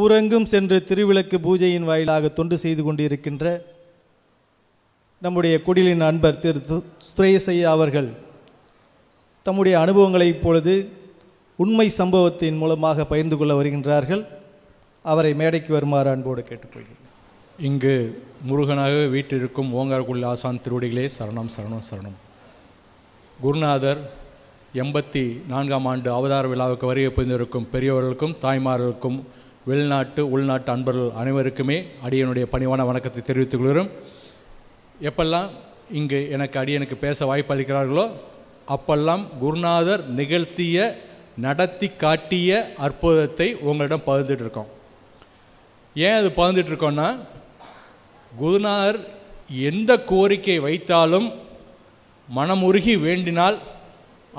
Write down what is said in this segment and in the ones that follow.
ஊரெங்கும் சென்று திருவிளக்கு பூஜையின் வாயிலாக தொண்டு செய்து கொண்டிருக்கின்ற நம்முடைய குடிலின் அன்பர் திரு சுரேசையா அவர்கள் தம்முடைய அனுபவங்களை இப்பொழுது உண்மை சம்பவத்தின் மூலமாக பகிர்ந்து கொள்ள வருகின்றார்கள் அவரை மேடைக்கு வருமாறு அன்போடு கேட்டுக்கொள்கிறேன் இங்கு முருகனாக வீட்டிற்கும் ஓங்காரக்குள்ள ஆசான் திருவடிகளே சரணம் சரணம் சரணம் குருநாதர் எண்பத்தி நான்காம் ஆண்டு அவதார விழாவுக்கு வருகை புரிந்திருக்கும் பெரியவர்களுக்கும் தாய்மார்களுக்கும் வெளிநாட்டு உள்நாட்டு அன்பர்கள் அனைவருக்குமே அடியனுடைய பணிவான வணக்கத்தை தெரிவித்துக் கொள்கிறோம் எப்பெல்லாம் இங்கு எனக்கு அடியனுக்கு பேச வாய்ப்பு அளிக்கிறார்களோ அப்பெல்லாம் குருநாதர் நிகழ்த்திய நடத்தி காட்டிய அற்புதத்தை உங்களிடம் இருக்கோம் ஏன் அது பகிர்ந்துட்டுருக்கோன்னா குருநாதர் எந்த கோரிக்கை வைத்தாலும் மனமுருகி வேண்டினால்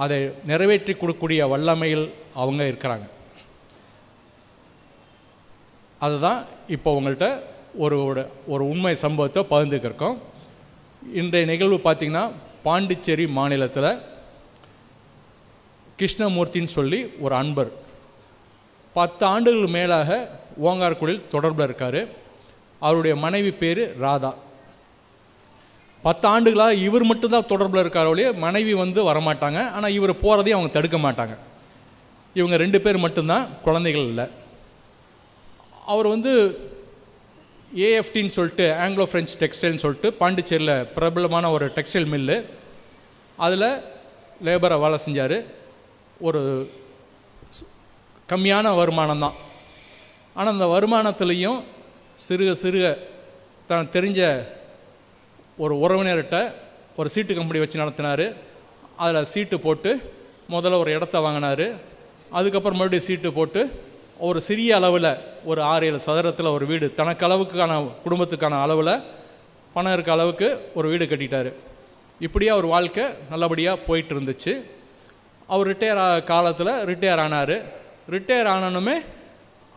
அதை நிறைவேற்றி கொடுக்கக்கூடிய வல்லமையில் அவங்க இருக்கிறாங்க அதுதான் இப்போ உங்கள்கிட்ட ஒரு ஒரு உண்மை சம்பவத்தை பகிர்ந்துக்கிறோம் இன்றைய நிகழ்வு பார்த்திங்கன்னா பாண்டிச்சேரி மாநிலத்தில் கிருஷ்ணமூர்த்தின்னு சொல்லி ஒரு அன்பர் பத்து ஆண்டுகள் மேலாக ஓங்கார்குடியில் தொடர்பில் இருக்கார் அவருடைய மனைவி பேர் ராதா பத்து ஆண்டுகளாக இவர் மட்டும்தான் தொடர்பில் இருக்காரோடைய மனைவி வந்து வரமாட்டாங்க ஆனால் இவர் போகிறதையும் அவங்க தடுக்க மாட்டாங்க இவங்க ரெண்டு பேர் மட்டும்தான் குழந்தைகள் இல்லை அவர் வந்து ஏஎஃப்டின்னு சொல்லிட்டு ஆங்கிலோ ஃப்ரெஞ்ச் டெக்ஸ்டைல்னு சொல்லிட்டு பாண்டிச்சேரியில் பிரபலமான ஒரு டெக்ஸ்டைல் மில்லு அதில் லேபரை வேலை செஞ்சார் ஒரு கம்மியான வருமானம் தான் ஆனால் அந்த வருமானத்துலேயும் சிறுக சிறுக தான் தெரிஞ்ச ஒரு உறவினர்கிட்ட ஒரு சீட்டு கம்பெனி வச்சு நடத்தினார் அதில் சீட்டு போட்டு முதல்ல ஒரு இடத்த வாங்கினார் அதுக்கப்புறம் மறுபடியும் சீட்டு போட்டு ஒரு சிறிய அளவில் ஒரு ஆறு ஏழு சதுரத்தில் ஒரு வீடு தனக்கு அளவுக்கான குடும்பத்துக்கான அளவில் பணம் இருக்க அளவுக்கு ஒரு வீடு கட்டிட்டார் இப்படியே அவர் வாழ்க்கை நல்லபடியாக போயிட்டு இருந்துச்சு அவர் ரிட்டையர் ஆக காலத்தில் ரிட்டையர் ஆனார் ரிட்டையர் ஆனனுமே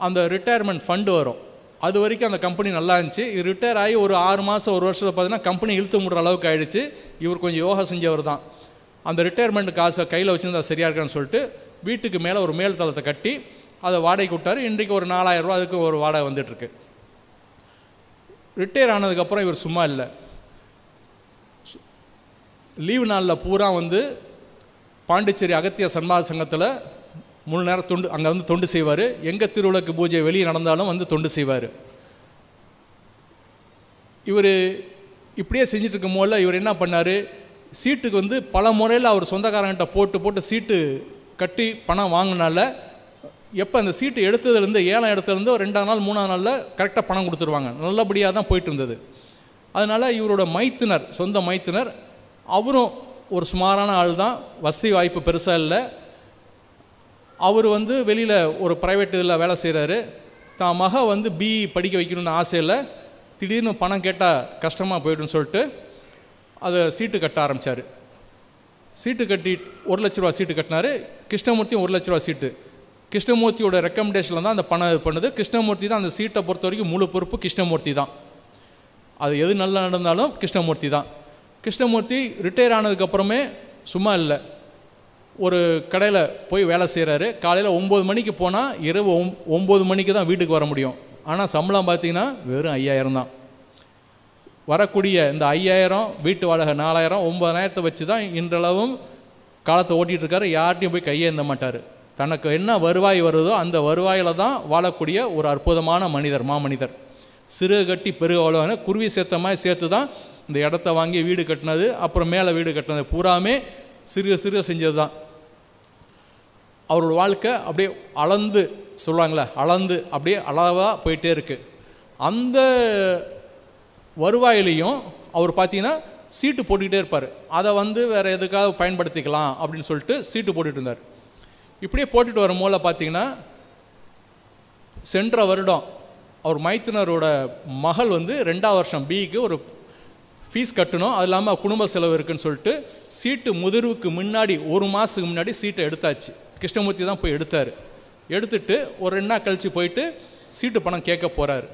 அந்த ரிட்டையர்மெண்ட் ஃபண்டு வரும் அது வரைக்கும் அந்த கம்பெனி நல்லா இருந்துச்சு இது ரிட்டையர் ஆகி ஒரு ஆறு மாதம் ஒரு வருஷத்தை பார்த்தீங்கன்னா கம்பெனி இழுத்து முடுற அளவுக்கு ஆகிடுச்சு இவர் கொஞ்சம் யோகா செஞ்சவர் தான் அந்த ரிட்டையர்மெண்ட் காசை கையில் வச்சுருந்தா சரியாக இருக்கான்னு சொல்லிட்டு வீட்டுக்கு மேலே ஒரு மேல்தளத்தை கட்டி அதை வாடகைக்கு விட்டார் இன்றைக்கு ஒரு நாலாயிரரூவா அதுக்கு ஒரு வாடகை வந்துட்டுருக்கு ரிட்டையர் ஆனதுக்கப்புறம் இவர் சும்மா இல்லை லீவு நாளில் பூரா வந்து பாண்டிச்சேரி அகத்திய சன்மாத சங்கத்தில் முழு நேரம் தொண்டு அங்கே வந்து தொண்டு செய்வார் எங்கே திருவிளக்கு பூஜை வெளியே நடந்தாலும் வந்து தொண்டு செய்வார் இவர் இப்படியே செஞ்சுட்டு இருக்கும் இவர் என்ன பண்ணார் சீட்டுக்கு வந்து பல முறையில் அவர் சொந்தக்காரங்கிட்ட போட்டு போட்டு சீட்டு கட்டி பணம் வாங்கினால எப்போ அந்த சீட்டு எடுத்ததுலேருந்து ஏழாம் இடத்துலேருந்து ஒரு ரெண்டாம் நாள் மூணாம் நாளில் கரெக்டாக பணம் கொடுத்துருவாங்க நல்லபடியாக தான் போயிட்டு இருந்தது அதனால் இவரோட மைத்தினர் சொந்த மைத்தினர் அவரும் ஒரு சுமாரான ஆள் தான் வசதி வாய்ப்பு பெருசாக இல்லை அவர் வந்து வெளியில் ஒரு ப்ரைவேட் இதில் வேலை செய்கிறாரு தான் மக வந்து பிஇ e படிக்க வைக்கணும்னு ஆசையில் திடீர்னு பணம் கேட்டால் கஷ்டமாக போய்டுன்னு சொல்லிட்டு அதை சீட்டு கட்ட ஆரம்பித்தார் சீட்டு கட்டி ஒரு லட்ச ரூபா சீட்டு கட்டினார் கிருஷ்ணமூர்த்தியும் ஒரு லட்ச ரூபா சீட்டு கிருஷ்ணமூர்த்தியோட ரெக்கமெண்டேஷனில் தான் அந்த பணம் இது பண்ணுது கிருஷ்ணமூர்த்தி தான் அந்த சீட்டை பொறுத்த வரைக்கும் முழு பொறுப்பு கிருஷ்ணமூர்த்தி தான் அது எது நல்லா நடந்தாலும் கிருஷ்ணமூர்த்தி தான் கிருஷ்ணமூர்த்தி ரிட்டையர் ஆனதுக்கப்புறமே சும்மா இல்லை ஒரு கடையில் போய் வேலை செய்கிறாரு காலையில் ஒம்பது மணிக்கு போனால் இரவு ஒம் ஒம்பது மணிக்கு தான் வீட்டுக்கு வர முடியும் ஆனால் சம்பளம் பார்த்திங்கன்னா வெறும் ஐயாயிரம் தான் வரக்கூடிய இந்த ஐயாயிரம் வீட்டு வாடகை நாலாயிரம் ஒம்பதாயிரத்தை வச்சு தான் இன்றளவும் காலத்தை ஓட்டிகிட்டு இருக்காரு யார்ட்டையும் போய் கையேந்த மாட்டார் தனக்கு என்ன வருவாய் வருதோ அந்த வருவாயில் தான் வாழக்கூடிய ஒரு அற்புதமான மனிதர் மாமனிதர் சிறு கட்டி பெருக குருவி சேர்த்த மாதிரி சேர்த்து தான் இந்த இடத்த வாங்கி வீடு கட்டினது அப்புறம் மேலே வீடு கட்டினது பூராமே சிறுக சிறுக செஞ்சது தான் அவரோட வாழ்க்கை அப்படியே அளந்து சொல்லுவாங்களே அளந்து அப்படியே அளவாக போயிட்டே இருக்குது அந்த வருவாயிலையும் அவர் பார்த்தீங்கன்னா சீட்டு போட்டுக்கிட்டே இருப்பார் அதை வந்து வேறு எதுக்காக பயன்படுத்திக்கலாம் அப்படின்னு சொல்லிட்டு சீட்டு போட்டுகிட்டு இருந்தார் இப்படியே போட்டுட்டு வர மூலம் பார்த்தீங்கன்னா சென்ற வருடம் அவர் மைத்தினரோட மகள் வந்து ரெண்டாவது வருஷம் பிக்கு ஒரு ஃபீஸ் கட்டணும் அது இல்லாமல் குடும்ப செலவு இருக்குன்னு சொல்லிட்டு சீட்டு முதிர்வுக்கு முன்னாடி ஒரு மாதத்துக்கு முன்னாடி சீட்டை எடுத்தாச்சு கிருஷ்ணமூர்த்தி தான் போய் எடுத்தார் எடுத்துட்டு ஒரு ரெண்டு நாள் கழித்து போயிட்டு சீட்டு பணம் கேட்க போகிறாரு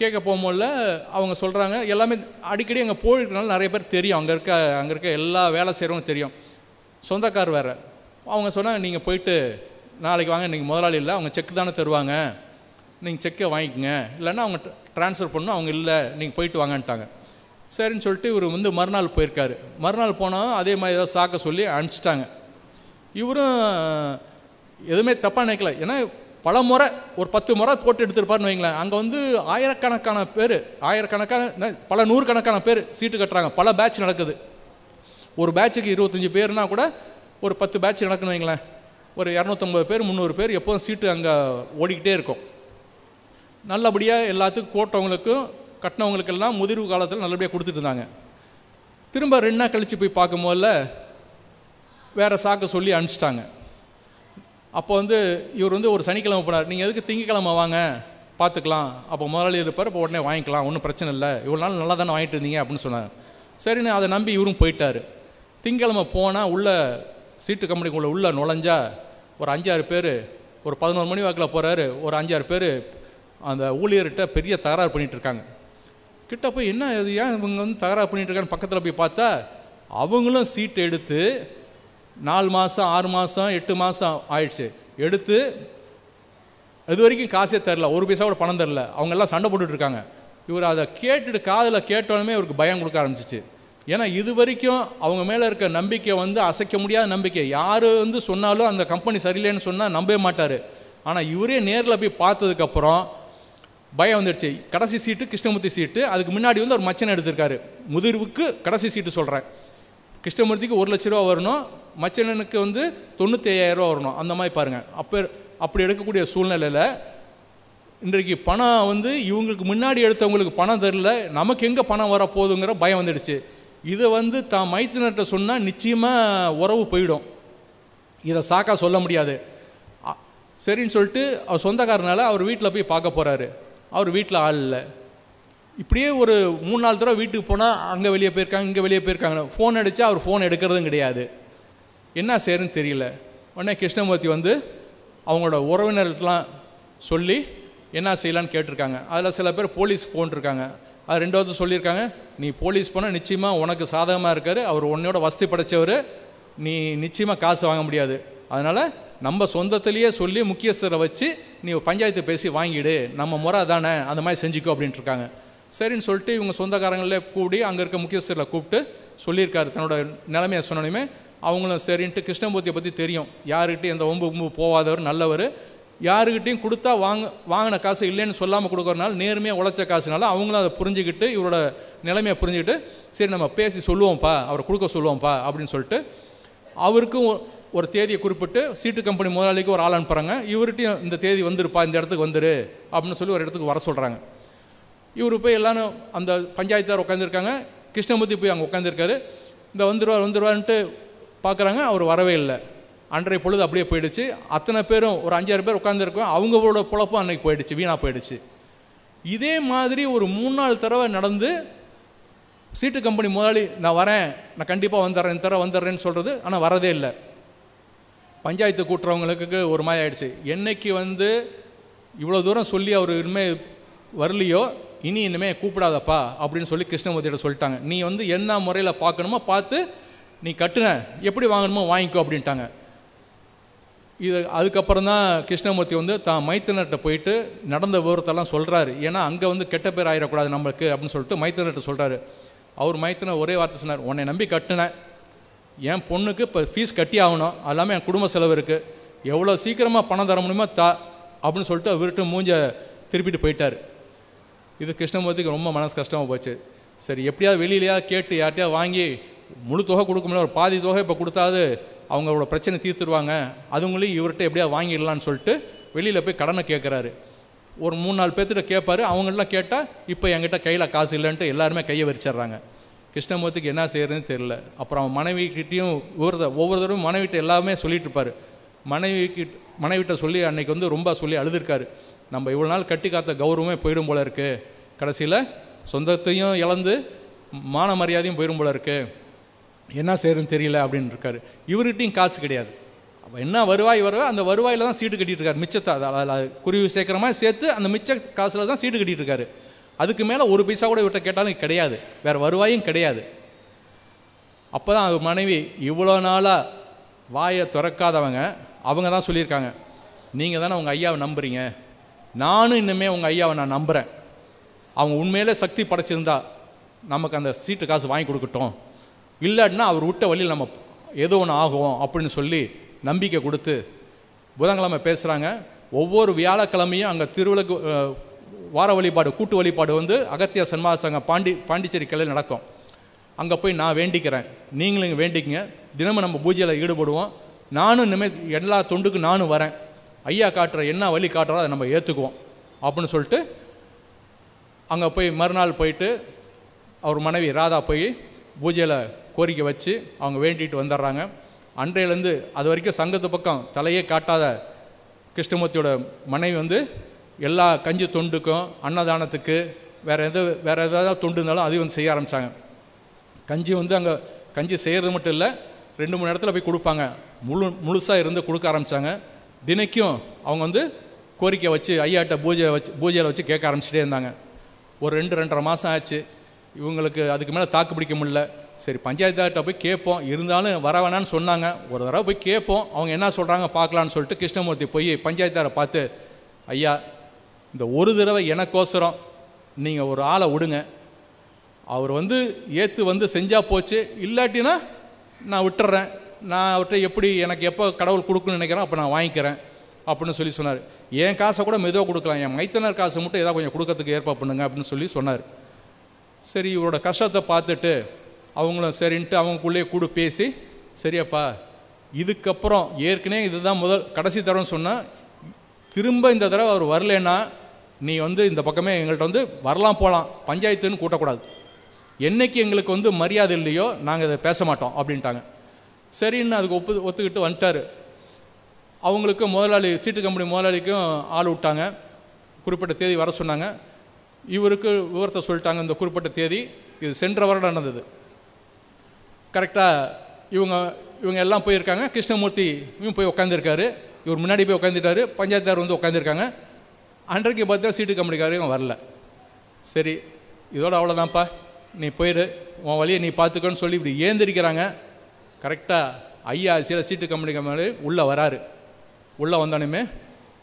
கேட்க போகும்போது அவங்க சொல்கிறாங்க எல்லாமே அடிக்கடி அங்கே போயிருக்கனால நிறைய பேர் தெரியும் அங்கே இருக்க அங்கே இருக்க எல்லா வேலை செய்கிறவங்க தெரியும் சொந்தக்கார் வேறு அவங்க சொன்னாங்க நீங்கள் போயிட்டு நாளைக்கு வாங்க இன்றைக்கி முதலாளி இல்லை அவங்க செக் தானே தருவாங்க நீங்கள் செக்கை வாங்கிக்கோங்க இல்லைன்னா அவங்க ட்ரான்ஸ்ஃபர் பண்ணணும் அவங்க இல்லை நீங்கள் போயிட்டு வாங்கன்ட்டாங்க சரின்னு சொல்லிட்டு இவர் வந்து மறுநாள் போயிருக்காரு மறுநாள் போனால் அதே மாதிரி ஏதாவது சாக்க சொல்லி அனுப்பிச்சிட்டாங்க இவரும் எதுவுமே தப்பாக நினைக்கல ஏன்னா பல முறை ஒரு பத்து முறை போட்டு எடுத்துருப்பாருன்னு வைங்களேன் அங்கே வந்து ஆயிரக்கணக்கான பேர் ஆயிரக்கணக்கான பல நூறுக்கணக்கான பேர் சீட்டு கட்டுறாங்க பல பேட்ச் நடக்குது ஒரு பேட்சுக்கு இருபத்தஞ்சி பேர்னால் கூட ஒரு பத்து பேட்ச் நடக்குன்னு வைங்களேன் ஒரு இரநூத்தம்பது பேர் முந்நூறு பேர் எப்போதும் சீட்டு அங்கே ஓடிக்கிட்டே இருக்கும் நல்லபடியாக எல்லாத்துக்கும் போட்டவங்களுக்கும் கட்டினவங்களுக்கெல்லாம் முதிர்வு காலத்தில் நல்லபடியாக கொடுத்துட்டு இருந்தாங்க திரும்ப ரெண்டு நாள் கழித்து போய் பார்க்கும்போதில் வேறு சாக்கை சொல்லி அனுப்பிச்சிட்டாங்க அப்போ வந்து இவர் வந்து ஒரு சனிக்கிழமை போனார் நீங்கள் எதுக்கு திங்கக்கிழமை வாங்க பார்த்துக்கலாம் அப்போ முதலாளி இருப்பார் இப்போ உடனே வாங்கிக்கலாம் ஒன்றும் பிரச்சனை இல்லை இவ்வளோ நாள் நல்லா தானே வாங்கிட்டு இருந்தீங்க அப்படின்னு சொன்னார் சரின்னு அதை நம்பி இவரும் போயிட்டார் திங்கக்கிழமை போனால் உள்ளே சீட்டு கம்பெனிக்குள்ளே உள்ளே நுழைஞ்சா ஒரு அஞ்சாறு பேர் ஒரு பதினோரு மணி வாக்கில் போகிறாரு ஒரு அஞ்சாறு பேர் அந்த ஊழியர்கிட்ட பெரிய தகராறு பண்ணிகிட்ருக்காங்க இருக்காங்க கிட்ட போய் என்ன இது ஏன் இவங்க வந்து தகராறு பண்ணிகிட்டு பக்கத்தில் போய் பார்த்தா அவங்களும் சீட்டு எடுத்து நாலு மாதம் ஆறு மாதம் எட்டு மாதம் ஆயிடுச்சு எடுத்து இது வரைக்கும் காசே தரல ஒரு பைசா கூட பணம் தரல அவங்கெல்லாம் சண்டை போட்டுட்ருக்காங்க இவர் அதை கேட்டுட்டு காதில் கேட்டோன்னே இவருக்கு பயம் கொடுக்க ஆரம்பிச்சிச்சு ஏன்னா இது வரைக்கும் அவங்க மேலே இருக்க நம்பிக்கை வந்து அசைக்க முடியாத நம்பிக்கை யார் வந்து சொன்னாலும் அந்த கம்பெனி சரியில்லைன்னு சொன்னால் நம்பவே மாட்டார் ஆனால் இவரே நேரில் போய் பார்த்ததுக்கப்புறம் பயம் வந்துடுச்சு கடைசி சீட்டு கிருஷ்ணமூர்த்தி சீட்டு அதுக்கு முன்னாடி வந்து ஒரு மச்சனை எடுத்திருக்காரு முதிர்வுக்கு கடைசி சீட்டு சொல்கிறேன் கிருஷ்ணமூர்த்திக்கு ஒரு லட்ச ரூபா வரணும் மச்சனனுக்கு வந்து தொண்ணூற்றி ஐயாயிரரூவா வரணும் அந்த மாதிரி பாருங்கள் அப்போ அப்படி எடுக்கக்கூடிய சூழ்நிலையில் இன்றைக்கு பணம் வந்து இவங்களுக்கு முன்னாடி எடுத்தவங்களுக்கு பணம் தெரில நமக்கு எங்கே பணம் வரப்போகுதுங்கிற பயம் வந்துடுச்சு இதை வந்து தான் மைத்தினர்கிட்ட சொன்னால் நிச்சயமாக உறவு போயிடும் இதை சாக்கா சொல்ல முடியாது சரின்னு சொல்லிட்டு அவர் சொந்தக்காரனால் அவர் வீட்டில் போய் பார்க்க போகிறாரு அவர் வீட்டில் ஆள் இல்லை இப்படியே ஒரு மூணு நாலு தடவை வீட்டுக்கு போனால் அங்கே வெளியே போயிருக்காங்க இங்கே வெளியே போயிருக்காங்க ஃபோன் அடித்தா அவர் ஃபோன் எடுக்கிறதும் கிடையாது என்ன செய்யறதுன்னு தெரியல உடனே கிருஷ்ணமூர்த்தி வந்து அவங்களோட உறவினர்கிட்டலாம் சொல்லி என்ன செய்யலான்னு கேட்டிருக்காங்க அதில் சில பேர் போலீஸ் போன்ருக்காங்க அது ரெண்டாவது சொல்லியிருக்காங்க நீ போலீஸ் போனால் நிச்சயமாக உனக்கு சாதகமாக இருக்கார் அவர் உன்னோட வசதி படைத்தவர் நீ நிச்சயமாக காசு வாங்க முடியாது அதனால் நம்ம சொந்தத்திலேயே சொல்லி முக்கியஸ்தரை வச்சு நீ பஞ்சாயத்து பேசி வாங்கிடு நம்ம முறை தானே அந்த மாதிரி செஞ்சுக்கோ அப்படின்ட்டு இருக்காங்க சரின்னு சொல்லிட்டு இவங்க சொந்தக்காரங்களே கூடி அங்கே இருக்க முக்கியஸ்தரில் கூப்பிட்டு சொல்லியிருக்காரு தன்னோட நிலைமையை சொன்னோடனே அவங்களும் சரின்ட்டு கிருஷ்ணமூர்த்தியை பற்றி தெரியும் யாருக்கிட்டே எந்த ஒம்பு ஒம்பு போவாதவர் நல்லவர் யாருக்கிட்டையும் கொடுத்தா வாங்க வாங்கின காசு இல்லைன்னு சொல்லாமல் கொடுக்குறனால நேர்மையாக உழைச்ச காசுனால அவங்களும் அதை புரிஞ்சுக்கிட்டு இவரோட நிலைமையை புரிஞ்சுக்கிட்டு சரி நம்ம பேசி சொல்லுவோம்ப்பா அவரை கொடுக்க சொல்லுவோம்ப்பா அப்படின்னு சொல்லிட்டு அவருக்கும் ஒரு தேதியை குறிப்பிட்டு சீட்டு கம்பெனி முதலாளிக்கு ஒரு ஆள் அனுப்புகிறாங்க இவர்கிட்டையும் இந்த தேதி வந்துருப்பா இந்த இடத்துக்கு வந்துரு அப்படின்னு சொல்லி ஒரு இடத்துக்கு வர சொல்கிறாங்க இவர் போய் எல்லாரும் அந்த பஞ்சாயத்தார் உட்காந்துருக்காங்க கிருஷ்ணமூர்த்தி போய் அங்கே உட்காந்துருக்காரு இந்த வந்துடுவார் வந்துடுவார்ன்ட்டு பார்க்குறாங்க அவர் வரவே இல்லை அன்றைய பொழுது அப்படியே போயிடுச்சு அத்தனை பேரும் ஒரு அஞ்சாறு பேர் உட்காந்துருக்கோம் அவங்களோட பொழப்பும் அன்னைக்கு போயிடுச்சு வீணாக போயிடுச்சு இதே மாதிரி ஒரு மூணு நாள் தடவை நடந்து சீட்டு கம்பெனி முதலாளி நான் வரேன் நான் கண்டிப்பாக வந்துடுறேன் தர வந்துடுறேன்னு சொல்கிறது ஆனால் வரதே இல்லை பஞ்சாயத்து கூட்டுறவங்களுக்கு ஒரு மாதிரி ஆகிடுச்சு என்னைக்கு வந்து இவ்வளோ தூரம் சொல்லி அவர் இனிமேல் வரலையோ இனி இனிமேல் கூப்பிடாதப்பா அப்படின்னு சொல்லி கிருஷ்ணமூர்த்தியோட சொல்லிட்டாங்க நீ வந்து என்ன முறையில் பார்க்கணுமோ பார்த்து நீ கட்டுன எப்படி வாங்கணுமோ வாங்கிக்கோ அப்படின்ட்டாங்க இது அதுக்கப்புறம் தான் கிருஷ்ணமூர்த்தி வந்து தான் மைத்தனர்கிட்ட போயிட்டு நடந்த விவரத்தெல்லாம் சொல்கிறாரு ஏன்னா அங்கே வந்து கெட்ட பேர் ஆயிடக்கூடாது நம்மளுக்கு அப்படின்னு சொல்லிட்டு மைத்தனர்கிட்ட சொல்கிறாரு அவர் மைத்தனர் ஒரே வார்த்தை சொன்னார் உன்னை நம்பி கட்டினேன் என் பொண்ணுக்கு இப்போ ஃபீஸ் கட்டி ஆகணும் எல்லாமே என் குடும்ப செலவு இருக்குது எவ்வளோ சீக்கிரமாக பணம் தர முடியுமோ தா அப்படின்னு சொல்லிட்டு அவர்கிட்ட மூஞ்ச திருப்பிட்டு போயிட்டார் இது கிருஷ்ணமூர்த்திக்கு ரொம்ப மனசு கஷ்டமாக போச்சு சரி எப்படியாவது வெளியிலையா கேட்டு யார்ட்டையா வாங்கி முழு தொகை கொடுக்க முடியல ஒரு பாதி தொகை இப்போ கொடுத்தாது அவங்களோட பிரச்சனை தீர்த்துருவாங்க அதுங்களையும் இவர்கிட்ட எப்படியா வாங்கிடலான்னு சொல்லிட்டு வெளியில் போய் கடனை கேட்குறாரு ஒரு மூணு நாலு பேர்த்திட்ட கேட்பாரு அவங்களாம் கேட்டால் இப்போ என்கிட்ட கையில் காசு இல்லைன்ட்டு எல்லாருமே கையை வரிச்சிட்றாங்க கிருஷ்ணமூர்த்திக்கு என்ன செய்கிறதுன்னு தெரில அப்புறம் அவன் மனைவிக்கிட்டேயும் ஒவ்வொரு ஒவ்வொரு தடவை மனைவிட்ட எல்லாமே சொல்லிட்டு இருப்பார் மனைவிக்கு மனைவிட்ட சொல்லி அன்னைக்கு வந்து ரொம்ப சொல்லி அழுதுருக்காரு நம்ம இவ்வளோ நாள் கட்டி காத்த கௌரவமே போயிடும் போல இருக்குது கடைசியில் சொந்தத்தையும் இழந்து மான மரியாதையும் போயிடும் போல இருக்குது என்ன செய்யறது தெரியல அப்படின்னு இருக்காரு இவர்கிட்டையும் காசு கிடையாது அப்போ என்ன வருவாய் வருவாய் அந்த வருவாயில் தான் சீட்டு கட்டிட்டு இருக்காரு மிச்சத்தை அதில் குருவி சேர்க்குற சேர்த்து அந்த மிச்ச காசில் தான் சீட்டு கட்டிகிட்டு இருக்காரு அதுக்கு மேலே ஒரு பைசா கூட இவர்கிட்ட கேட்டாலும் கிடையாது வேறு வருவாயும் கிடையாது அப்போ தான் அது மனைவி இவ்வளோ நாளாக வாயை திறக்காதவங்க அவங்க தான் சொல்லியிருக்காங்க நீங்கள் தானே உங்கள் ஐயாவை நம்புறீங்க நானும் இன்னுமே உங்கள் ஐயாவை நான் நம்புகிறேன் அவங்க உண்மையிலே சக்தி படைச்சிருந்தா நமக்கு அந்த சீட்டு காசு வாங்கி கொடுக்கட்டும் இல்லைன்னா அவர் விட்ட வழியில் நம்ம ஏதோ ஒன்று ஆகும் அப்படின்னு சொல்லி நம்பிக்கை கொடுத்து புதன்கிழமை பேசுகிறாங்க ஒவ்வொரு வியாழக்கிழமையும் அங்கே திருவிழக்கு வார வழிபாடு கூட்டு வழிபாடு வந்து அகத்திய சன்மாத பாண்டி பாண்டிச்சேரி கிளையில் நடக்கும் அங்கே போய் நான் வேண்டிக்கிறேன் நீங்களும் வேண்டிக்கங்க தினமும் நம்ம பூஜையில் ஈடுபடுவோம் நானும் இனிமேல் எல்லா தொண்டுக்கும் நானும் வரேன் ஐயா காட்டுற என்ன வழி காட்டுறோ அதை நம்ம ஏற்றுக்குவோம் அப்படின்னு சொல்லிட்டு அங்கே போய் மறுநாள் போயிட்டு அவர் மனைவி ராதா போய் பூஜையில் கோரிக்கை வச்சு அவங்க வேண்டிட்டு வந்துடுறாங்க அன்றையிலேருந்து அது வரைக்கும் சங்கத்து பக்கம் தலையே காட்டாத கிருஷ்ணமூர்த்தியோட மனைவி வந்து எல்லா கஞ்சி தொண்டுக்கும் அன்னதானத்துக்கு வேறு எது வேறு எதாவது தொண்டு இருந்தாலும் அது வந்து செய்ய ஆரம்பித்தாங்க கஞ்சி வந்து அங்கே கஞ்சி செய்கிறது மட்டும் இல்லை ரெண்டு மூணு இடத்துல போய் கொடுப்பாங்க முழு முழுசாக இருந்து கொடுக்க ஆரம்பித்தாங்க தினைக்கும் அவங்க வந்து கோரிக்கை வச்சு ஐயாட்ட பூஜை வச்சு பூஜையில் வச்சு கேட்க ஆரம்பிச்சிட்டே இருந்தாங்க ஒரு ரெண்டு ரெண்டரை மாதம் ஆச்சு இவங்களுக்கு அதுக்கு மேலே தாக்கு பிடிக்க முடியல சரி பஞ்சாயத்தார்கிட்ட போய் கேட்போம் இருந்தாலும் வர வேணான்னு சொன்னாங்க ஒரு தடவை போய் கேட்போம் அவங்க என்ன சொல்கிறாங்க பார்க்கலான்னு சொல்லிட்டு கிருஷ்ணமூர்த்தி போய் பஞ்சாயத்தாரை பார்த்து ஐயா இந்த ஒரு தடவை எனக்கோசரம் நீங்கள் ஒரு ஆளை விடுங்க அவர் வந்து ஏற்று வந்து செஞ்சால் போச்சு இல்லாட்டினா நான் விட்டுறேன் நான் அவர்கிட்ட எப்படி எனக்கு எப்போ கடவுள் கொடுக்குன்னு நினைக்கிறேன் அப்போ நான் வாங்கிக்கிறேன் அப்படின்னு சொல்லி சொன்னார் என் காசை கூட மெதுவாக கொடுக்கலாம் என் மைத்தனர் காசு மட்டும் ஏதாவது கொஞ்சம் கொடுக்கறதுக்கு ஏற்பாடு பண்ணுங்க அப்படின்னு சொல்லி சொன்னார் சரி இவரோட கஷ்டத்தை பார்த்துட்டு அவங்களும் சரின்ட்டு அவங்களுக்குள்ளேயே கூட பேசி சரியாப்பா இதுக்கப்புறம் ஏற்கனவே இதுதான் முதல் கடைசி தரம்னு சொன்னால் திரும்ப இந்த தடவை அவர் வரலன்னா நீ வந்து இந்த பக்கமே எங்கள்கிட்ட வந்து வரலாம் போகலாம் பஞ்சாயத்துன்னு கூட்டக்கூடாது என்றைக்கு எங்களுக்கு வந்து மரியாதை இல்லையோ நாங்கள் இதை பேச மாட்டோம் அப்படின்ட்டாங்க சரின்னு அதுக்கு ஒப்பு ஒத்துக்கிட்டு வந்துட்டார் அவங்களுக்கும் முதலாளி சீட்டு கம்பெனி முதலாளிக்கும் ஆள் விட்டாங்க குறிப்பிட்ட தேதி வர சொன்னாங்க இவருக்கு விவரத்தை சொல்லிட்டாங்க இந்த குறிப்பிட்ட தேதி இது சென்ற வருடம் நடந்தது கரெக்டாக இவங்க இவங்க எல்லாம் போயிருக்காங்க கிருஷ்ணமூர்த்தி இவங்க போய் உட்காந்துருக்காரு இவர் முன்னாடி போய் உட்காந்துட்டாரு பஞ்சாயத்தார் வந்து உட்காந்துருக்காங்க அன்றைக்கு பார்த்தா சீட்டு இவங்க வரல சரி இதோட அவ்வளோதான்ப்பா நீ போயிடு உன் வழியை நீ பார்த்துக்கோன்னு சொல்லி இப்படி ஏந்திருக்கிறாங்க கரெக்டாக ஐயா சில சீட்டு கம்பெனி கம்பெனி உள்ளே வராரு உள்ளே வந்தோடனே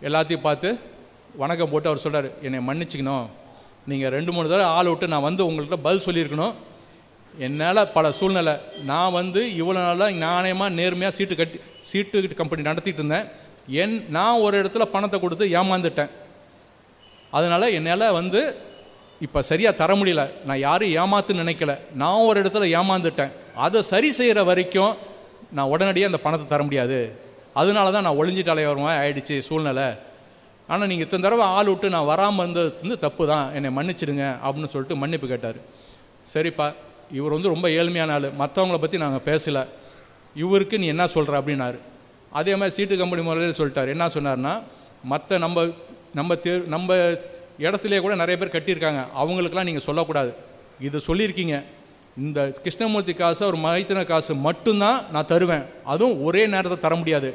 எல்லாத்தையும் பார்த்து வணக்கம் போட்டு அவர் சொல்கிறார் என்னை மன்னிச்சிக்கணும் நீங்கள் ரெண்டு மூணு தடவை ஆள் விட்டு நான் வந்து உங்கள்கிட்ட பதில் சொல்லியிருக்கணும் என்னால் பல சூழ்நிலை நான் வந்து இவ்வளோ நாளாக நாணயமாக நேர்மையாக சீட்டு கட்டி சீட்டு கம்பெனி நடத்திட்டு இருந்தேன் என் நான் ஒரு இடத்துல பணத்தை கொடுத்து ஏமாந்துட்டேன் அதனால் என்னால் வந்து இப்போ சரியாக தர முடியல நான் யாரும் ஏமாத்துன்னு நினைக்கல நான் ஒரு இடத்துல ஏமாந்துட்டேன் அதை சரி செய்கிற வரைக்கும் நான் உடனடியாக அந்த பணத்தை தர முடியாது அதனால தான் நான் ஒளிஞ்சிட்டாலே வருவேன் ஆயிடுச்சு சூழ்நிலை ஆனால் நீங்கள் இத்தனை தடவை ஆள் விட்டு நான் வராமல் வந்தது வந்து தப்பு தான் என்னை மன்னிச்சிடுங்க அப்படின்னு சொல்லிட்டு மன்னிப்பு கேட்டார் சரிப்பா இவர் வந்து ரொம்ப ஏழ்மையான ஆள் மற்றவங்கள பற்றி நாங்கள் பேசலை இவருக்கு நீ என்ன சொல்கிற அப்படின்னாரு அதே மாதிரி சீட்டு கம்பெனி முறையில் சொல்லிட்டார் என்ன சொன்னார்னா மற்ற நம்ம நம்ம தே நம்ம இடத்துலேயே கூட நிறைய பேர் கட்டியிருக்காங்க அவங்களுக்கெல்லாம் நீங்கள் சொல்லக்கூடாது இது சொல்லியிருக்கீங்க இந்த கிருஷ்ணமூர்த்தி காசு ஒரு மைத்தின காசு மட்டும்தான் நான் தருவேன் அதுவும் ஒரே நேரத்தை தர முடியாது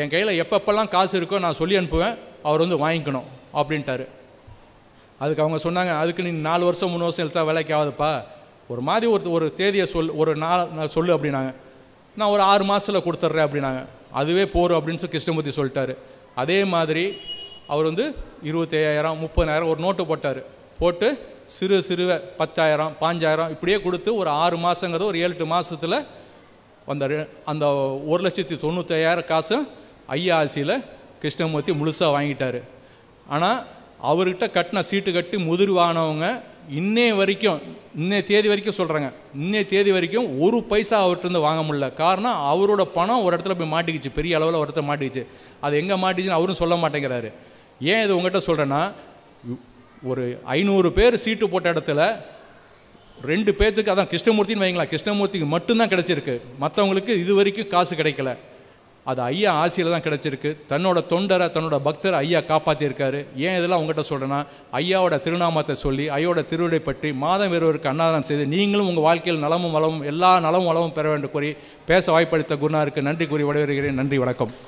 என் கையில் எப்பப்பெல்லாம் காசு இருக்கோ நான் சொல்லி அனுப்புவேன் அவர் வந்து வாங்கிக்கணும் அப்படின்ட்டாரு அதுக்கு அவங்க சொன்னாங்க அதுக்கு நீ நாலு வருஷம் மூணு வருஷம் எழுத்தா வேலைக்கு ஆகுதுப்பா ஒரு மாதிரி ஒரு ஒரு தேதியை சொல் ஒரு நாள் சொல்லு அப்படின்னாங்க நான் ஒரு ஆறு மாதத்தில் கொடுத்துட்றேன் அப்படின்னாங்க அதுவே போகிறோம் அப்படின்னு சொல்லி கிருஷ்ணமூர்த்தி சொல்லிட்டாரு அதே மாதிரி அவர் வந்து இருபத்தி ஐயாயிரம் முப்பதாயிரம் ஒரு நோட்டு போட்டார் போட்டு சிறு சிறு பத்தாயிரம் பாஞ்சாயிரம் இப்படியே கொடுத்து ஒரு ஆறு மாதங்கிறது ஒரு ஏழு எட்டு மாதத்தில் அந்த அந்த ஒரு லட்சத்தி தொண்ணூற்றி ஐயாயிரம் காசும் ஐயா ஆசியில் கிருஷ்ணமூர்த்தி முழுசாக வாங்கிட்டார் ஆனால் அவர்கிட்ட கட்டின சீட்டு கட்டி முதிர் வாங்கினவங்க இன்னே வரைக்கும் இன்னே தேதி வரைக்கும் சொல்கிறாங்க இன்னே தேதி வரைக்கும் ஒரு பைசா அவர்கிட்ட வாங்க முடில காரணம் அவரோட பணம் ஒரு இடத்துல போய் மாட்டிக்கிச்சு பெரிய அளவில் ஒரு இடத்துல மாட்டிக்கிச்சு அது எங்கே மாட்டிச்சுன்னு அவரும் சொல்ல மாட்டேங்கிறாரு ஏன் இது உங்கள்கிட்ட சொல்கிறேன்னா ஒரு ஐநூறு பேர் சீட்டு போட்ட இடத்துல ரெண்டு பேர்த்துக்கு அதான் கிருஷ்ணமூர்த்தின்னு வைங்களா கிருஷ்ணமூர்த்திக்கு மட்டும்தான் கிடச்சிருக்கு மற்றவங்களுக்கு இது வரைக்கும் காசு கிடைக்கல அது ஐயா ஆசையில் தான் கிடச்சிருக்கு தன்னோட தொண்டரை தன்னோட பக்தரை ஐயா காப்பாற்றியிருக்காரு ஏன் இதெல்லாம் உங்கள்கிட்ட சொல்கிறேன்னா ஐயாவோட திருநாமத்தை சொல்லி ஐயோட திருவிடை பற்றி மாதம் இருவருக்கு அன்னதானம் செய்து நீங்களும் உங்கள் வாழ்க்கையில் நலமும் வளமும் எல்லா நலமும் வளமும் பெற வேண்டும் கூறி பேச வாய்ப்பளித்த குருநாருக்கு நன்றி கூறி விடைபெறுகிறேன் நன்றி வணக்கம்